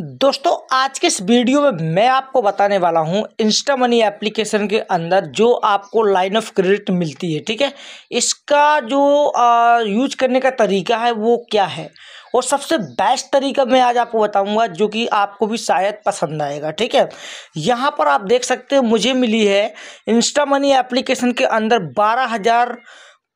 दोस्तों आज के इस वीडियो में मैं आपको बताने वाला हूं इंस्टा मनी एप्लीकेशन के अंदर जो आपको लाइन ऑफ क्रेडिट मिलती है ठीक है इसका जो आ, यूज करने का तरीका है वो क्या है और सबसे बेस्ट तरीका मैं आज आपको बताऊंगा जो कि आपको भी शायद पसंद आएगा ठीक है यहाँ पर आप देख सकते हो मुझे मिली है इंस्टा मनी एप्लीकेशन के अंदर बारह हज़ार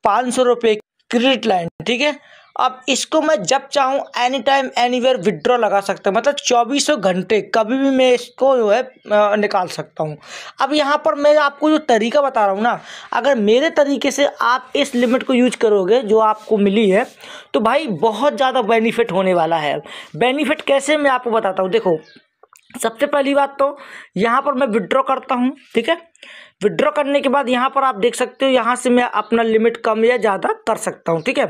पाँच सौ रुपये क्रेडिट लाइन ठीक है अब इसको मैं जब चाहूँ any time anywhere withdraw लगा सकता हूँ मतलब चौबीसों घंटे कभी भी मैं इसको जो है निकाल सकता हूँ अब यहाँ पर मैं आपको जो तरीका बता रहा हूँ ना अगर मेरे तरीके से आप इस लिमिट को यूज करोगे जो आपको मिली है तो भाई बहुत ज़्यादा बेनिफिट होने वाला है बेनिफिट कैसे मैं आपको बताता हूँ देखो सबसे पहली बात तो यहाँ पर मैं विड्रॉ करता हूँ ठीक है विड्रॉ करने के बाद यहाँ पर आप देख सकते हो यहाँ से मैं अपना लिमिट कम या ज़्यादा कर सकता हूँ ठीक है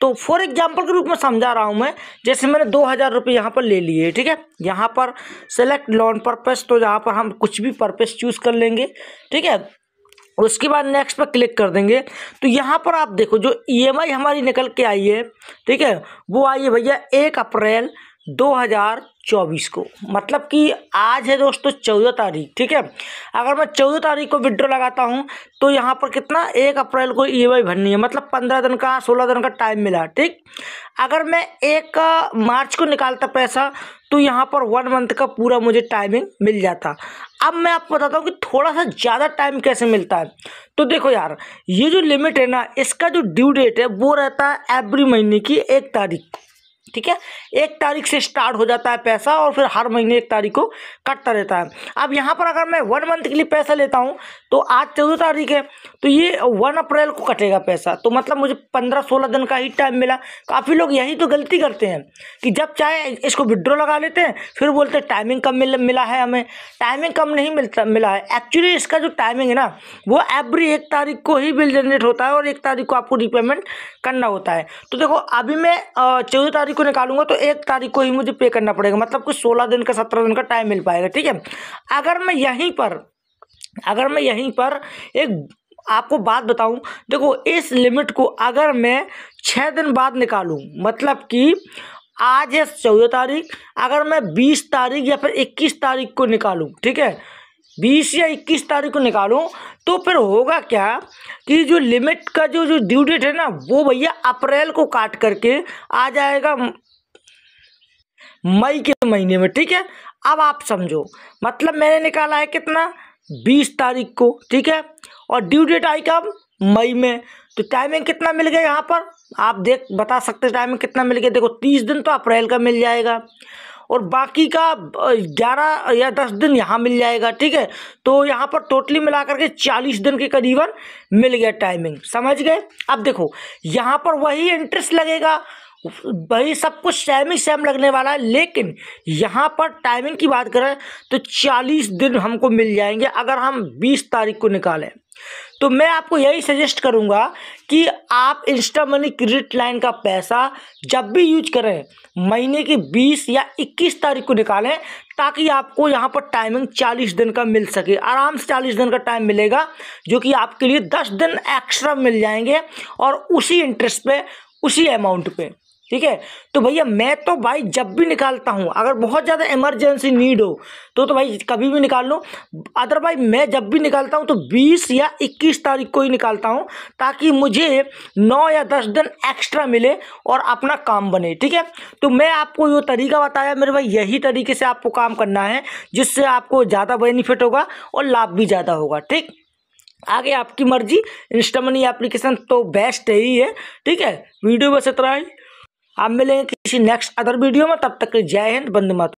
तो फॉर एग्जाम्पल के रूप में समझा रहा हूँ मैं जैसे मैंने दो हज़ार रुपये यहाँ पर ले लिए ठीक है यहाँ पर सेलेक्ट लोन पर्पस तो यहाँ पर हम कुछ भी पर्पस चूज़ कर लेंगे ठीक है उसके बाद नेक्स्ट पर क्लिक कर देंगे तो यहाँ पर आप देखो जो ई e हमारी निकल के आई है ठीक है वो आई है भैया एक अप्रैल दो हज़ार चौबीस को मतलब कि आज है दोस्तों चौदह तारीख ठीक है अगर मैं चौदह तारीख को विड्रॉ लगाता हूँ तो यहाँ पर कितना एक अप्रैल को ई e भरनी है मतलब पंद्रह दिन का सोलह दिन का टाइम मिला ठीक अगर मैं एक मार्च को निकालता पैसा तो यहाँ पर वन मंथ का पूरा मुझे टाइमिंग मिल जाता अब मैं आपको बताता हूँ कि थोड़ा सा ज़्यादा टाइम कैसे मिलता है तो देखो यार ये जो लिमिट है ना इसका जो ड्यू डेट है वो रहता है एवरी महीने की एक तारीख को ठीक है एक तारीख से स्टार्ट हो जाता है पैसा और फिर हर महीने एक तारीख को कटता रहता है अब यहाँ पर अगर मैं वन मंथ के लिए पैसा लेता हूँ तो आज चौदह तारीख है तो ये वन अप्रैल को कटेगा पैसा तो मतलब मुझे पंद्रह सोलह दिन का ही टाइम मिला काफ़ी लोग यही तो गलती करते हैं कि जब चाहे इसको विड्रॉ लगा लेते हैं फिर बोलते हैं टाइमिंग कम मिल, मिला है हमें टाइमिंग कम नहीं मिलता मिला है एक्चुअली इसका जो टाइमिंग है ना वो एवरी एक तारीख को ही बिल जनरेट होता है और एक तारीख को आपको रिपेमेंट करना होता है तो देखो अभी मैं चौदह तारीख को निकालूंगा तो एक तारीख को ही मुझे पे करना पड़ेगा मतलब कुछ सोलह दिन का सत्रह दिन का टाइम मिल पाएगा ठीक है अगर मैं यहीं पर अगर मैं यहीं पर एक आपको बात बताऊं देखो इस लिमिट को अगर मैं छः दिन बाद निकालूं मतलब कि आज है चौदह तारीख अगर मैं बीस तारीख या फिर इक्कीस तारीख को निकालूं ठीक है बीस या इक्कीस तारीख को निकालो तो फिर होगा क्या कि जो लिमिट का जो जो ड्यू डेट है ना वो भैया अप्रैल को काट करके आ जाएगा मई के महीने में ठीक है अब आप समझो मतलब मैंने निकाला है कितना बीस तारीख को ठीक है और ड्यू डेट आई कब मई में तो टाइमिंग कितना मिल गया यहाँ पर आप देख बता सकते टाइमिंग कितना मिल गया देखो तीस दिन तो अप्रैल का मिल जाएगा और बाकी का ग्यारह या दस दिन यहाँ मिल जाएगा ठीक है तो यहाँ पर टोटली मिला करके चालीस दिन के करीबन मिल गया टाइमिंग समझ गए अब देखो यहाँ पर वही इंटरेस्ट लगेगा वही सब कुछ सेम ही सेम लगने वाला है लेकिन यहाँ पर टाइमिंग की बात करें तो 40 दिन हमको मिल जाएंगे अगर हम 20 तारीख को निकालें तो मैं आपको यही सजेस्ट करूँगा कि आप इंस्टा मनी क्रेडिट लाइन का पैसा जब भी यूज करें महीने की 20 या 21 तारीख को निकालें ताकि आपको यहाँ पर टाइमिंग 40 दिन का मिल सके आराम से 40 दिन का टाइम मिलेगा जो कि आपके लिए 10 दिन एक्स्ट्रा मिल जाएंगे और उसी इंटरेस्ट पे उसी अमाउंट पे ठीक है तो भैया मैं तो भाई जब भी निकालता हूँ अगर बहुत ज़्यादा इमरजेंसी नीड हो तो तो भाई कभी भी निकाल लो अदरवाइज मैं जब भी निकालता हूँ तो 20 या 21 तारीख को ही निकालता हूँ ताकि मुझे 9 या 10 दिन एक्स्ट्रा मिले और अपना काम बने ठीक है तो मैं आपको जो तरीका बताया मेरे भाई यही तरीके से आपको काम करना है जिससे आपको ज़्यादा बेनिफिट होगा और लाभ भी ज़्यादा होगा ठीक आगे आपकी मर्जी इंस्टामनी एप्लीकेशन तो बेस्ट ही है ठीक है वीडियो बस इतना ही आप मिलेंगे किसी नेक्स्ट अदर वीडियो में तब तक के जय हिंद बंद मत